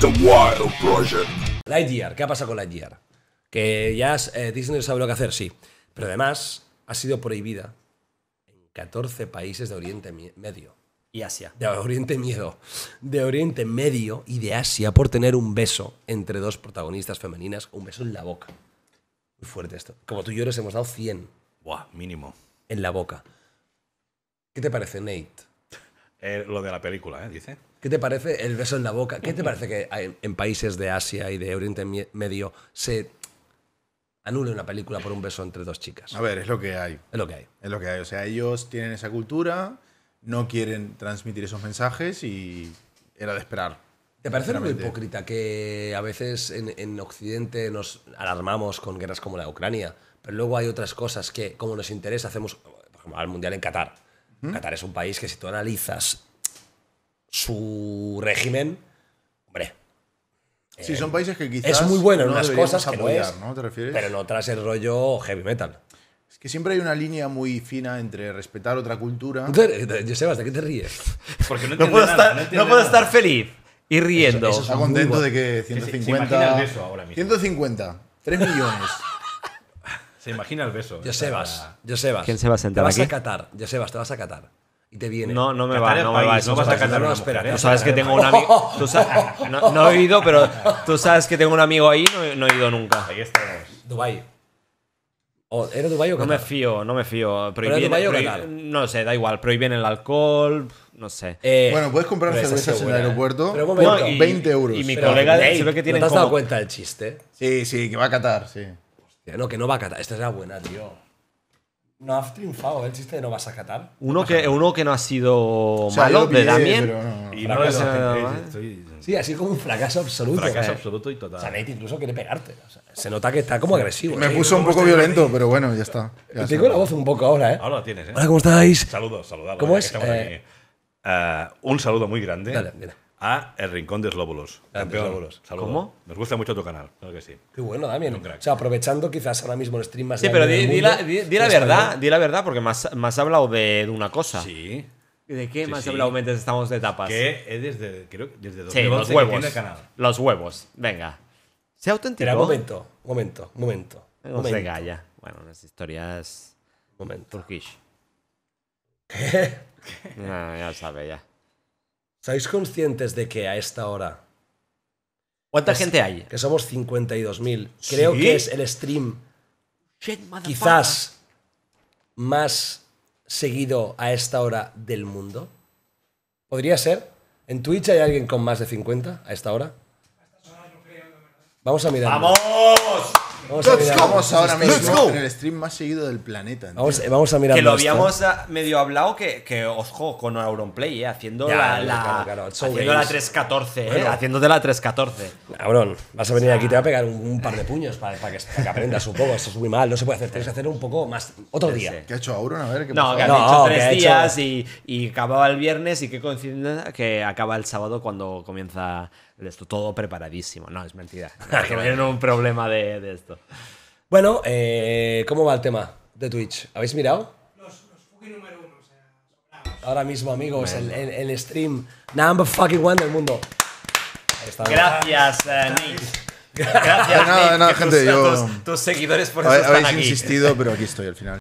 The Wild Project. Lightyear, ¿qué ha pasado con Lightyear? Que ya eh, Disney sabe lo que hacer, sí. Pero además ha sido prohibida en 14 países de Oriente Medio. Y Asia. De Oriente Miedo. De Oriente Medio y de Asia por tener un beso entre dos protagonistas femeninas, un beso en la boca. Muy fuerte esto. Como tú y yo les hemos dado 100. Buah, mínimo. En la boca. ¿Qué te parece, Nate? Eh, lo de la película, ¿eh? Dice. ¿Qué te parece el beso en la boca? ¿Qué te parece que en, países de Asia y de Oriente Medio se anule una película por un beso entre dos chicas? A ver, es lo que hay. Es lo que hay. Es lo que hay. O sea, ellos tienen esa cultura, no quieren transmitir esos mensajes y era de esperar. ¿Te parece algo hipócrita que a veces en, Occidente nos alarmamos con guerras como la de Ucrania, pero luego hay otras cosas que, como nos interesa, hacemos, por al Mundial en Qatar. ¿Mm? Qatar es un país que si tú analizas su régimen, hombre. Sí, eh, son países que quizás. Es muy bueno en unas cosas que no Pero en otras es rollo heavy metal. Es que siempre hay una línea muy fina entre respetar otra cultura. sebas ¿de qué te ríes? Porque no, puedo, estar, feliz y riendo. Eso, está contento de que 150. Se, se 150, 3 millones. se imagina el beso. yo sebas ¿Quién se va a sentar te vas aquí? a Qatar, te vas a Qatar y te viene. No, no me va, no me va. no vas a Catar. No, espera, ¿eh? Tú sabes que tengo un amigo. no, he ido, pero tú sabes que tengo un amigo ahí no, he ido nunca. Ahí estamos. Dubái. O, ¿Era Dubái o No me fío, no me fío. Prohibien, era o No sé, da igual. Prohíben el alcohol, no sé. Eh, bueno, puedes comprar cervezas en el aeropuerto pero 20 euros. Y mi colega hey, que tiene. ¿No te has dado cuenta del chiste? Sí, sí, que va a catar sí. Hostia, no, que no va a catar, Esta es la buena, tío. No ha triunfado ¿eh? el chiste de no vas a catar. Uno que, uno que no ha sido malo, de Damien. No. Y no eh, Sí, así como un fracaso absoluto. Fracaso absoluto y total. Sanet incluso quiere pegarte. se nota que está como agresivo. Me ¿eh? puso un poco violento, pero bueno, ya está. Ya tengo la voz un poco ahora, ¿eh? Ahora la tienes, ¿eh? Hola, ¿cómo estáis? Saludos, saludados. ¿Cómo es? un saludo muy grande. Dale, mira a El Rincón de Slóbulos. Campeón. Slóbulos. ¿Cómo? Nos gusta mucho tu canal, claro que sí. Qué bueno, Damien. O sea, aprovechando quizás ahora mismo el stream más Sí, pero di, la, di- la verdad, di la verdad, porque más más hablado de, de una cosa. Sí. ¿De qué más sí. hablado mientras estamos de tapas? Que es desde, creo, que desde Sí, en los huevos. el canal. Los huevos, venga. Sea auténtico. momento, momento, un momento. No se Bueno, unas historias un momento. turkish. No, ah, ya sabe, ya. ¿Sabéis conscientes de que a esta hora... ¿Cuánta gente hay? Que somos 52.000. Creo que es el stream quizás más seguido a esta hora del mundo. ¿Podría ser? ¿En Twitch hay alguien con más de 50 a esta hora? Vamos a mirar. ¡Vamos! Vamos ahora mismo en el stream más seguido del planeta. Vamos, a mirar. Que lo habíamos ah, medio hablado que, que ojo con Auronplay, eh, haciendo la, la 314, eh, haciéndote la 314. Cabrón, vas a venir aquí, te va a pegar un, par de puños para, que, aprendas un poco. Esto es muy mal, no se puede hacer. Tienes que hacer un poco más. Otro día. ¿Qué ha hecho Auron? A ver, No, que ha hecho tres días Y, y acababa el viernes y que coincide que acaba el sábado cuando comienza esto todo preparadísimo. No, es mentira. que no un problema de, esto. Bueno, eh, ¿cómo va el tema de Twitch? ¿Habéis mirado? Ahora mismo, amigos, el, stream number fucking one del mundo. Gracias, eh, Nick. Gracias, no, gente, tus, yo... seguidores por eso Habéis insistido, pero aquí estoy al final.